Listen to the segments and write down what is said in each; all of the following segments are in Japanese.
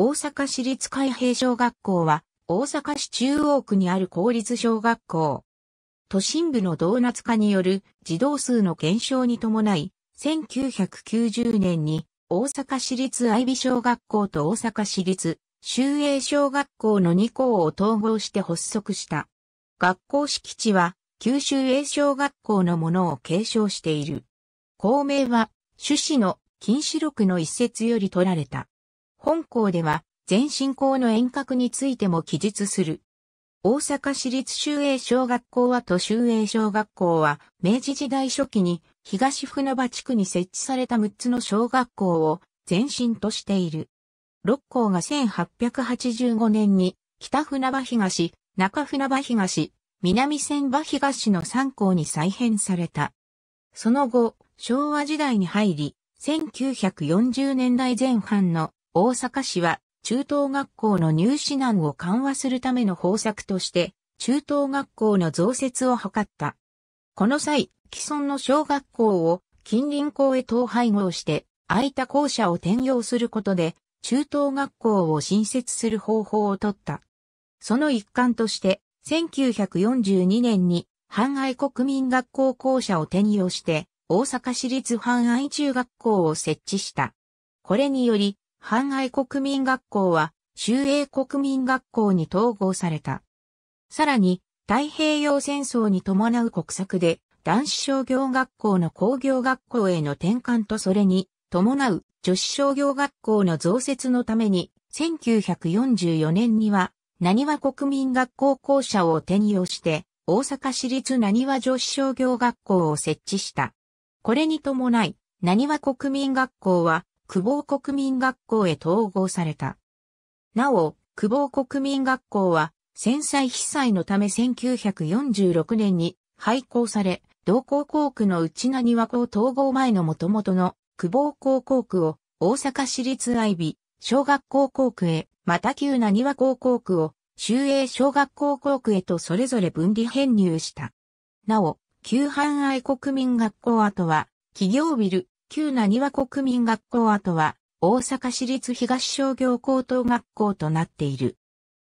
大阪市立海兵小学校は、大阪市中央区にある公立小学校。都心部のドーナツ化による児童数の減少に伴い、1990年に大阪市立愛美小学校と大阪市立修営小学校の2校を統合して発足した。学校敷地は九州営小学校のものを継承している。校名は、種子の禁止録の一節より取られた。本校では、全進校の遠隔についても記述する。大阪市立修営小学校は都修営小学校は、明治時代初期に東船場地区に設置された6つの小学校を前身としている。6校が1885年に北船場東、中船場東、南船場東の3校に再編された。その後、昭和時代に入り、1940年代前半の大阪市は中等学校の入試難を緩和するための方策として中等学校の増設を図った。この際、既存の小学校を近隣校へ統廃合して空いた校舎を転用することで中等学校を新設する方法をとった。その一環として1942年に阪愛国民学校校舎を転用して大阪市立阪愛中学校を設置した。これにより反愛国民学校は、州英国民学校に統合された。さらに、太平洋戦争に伴う国策で、男子商業学校の工業学校への転換とそれに伴う女子商業学校の増設のために、1944年には、何は国民学校校舎を転用して、大阪市立何は女子商業学校を設置した。これに伴い、何は国民学校は、久保国民学校へ統合された。なお、久保国民学校は、戦災被災のため1946年に廃校され、同校校区の内名庭校統合前の元々の久保高校区を大阪市立愛美小学校校区へ、また旧な庭高校区を修英小学校校区へとそれぞれ分離編入した。なお、旧阪愛国民学校跡は企業ビル、旧なにわ国民学校跡は、大阪市立東商業高等学校となっている。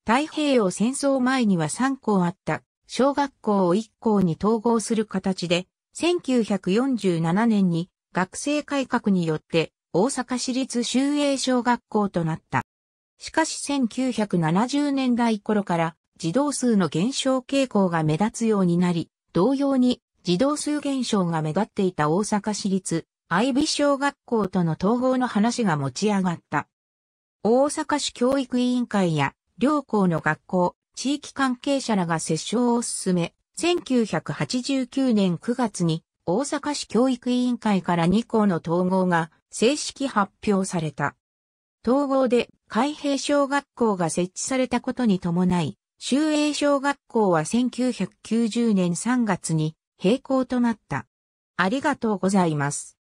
太平洋戦争前には3校あった小学校を1校に統合する形で、1947年に学生改革によって大阪市立修営小学校となった。しかし1970年代頃から児童数の減少傾向が目立つようになり、同様に児童数減少が目立っていた大阪市立愛美小学校との統合の話が持ち上がった。大阪市教育委員会や両校の学校、地域関係者らが接触を進め、1989年9月に大阪市教育委員会から2校の統合が正式発表された。統合で開平小学校が設置されたことに伴い、修営小学校は1990年3月に閉校となった。ありがとうございます。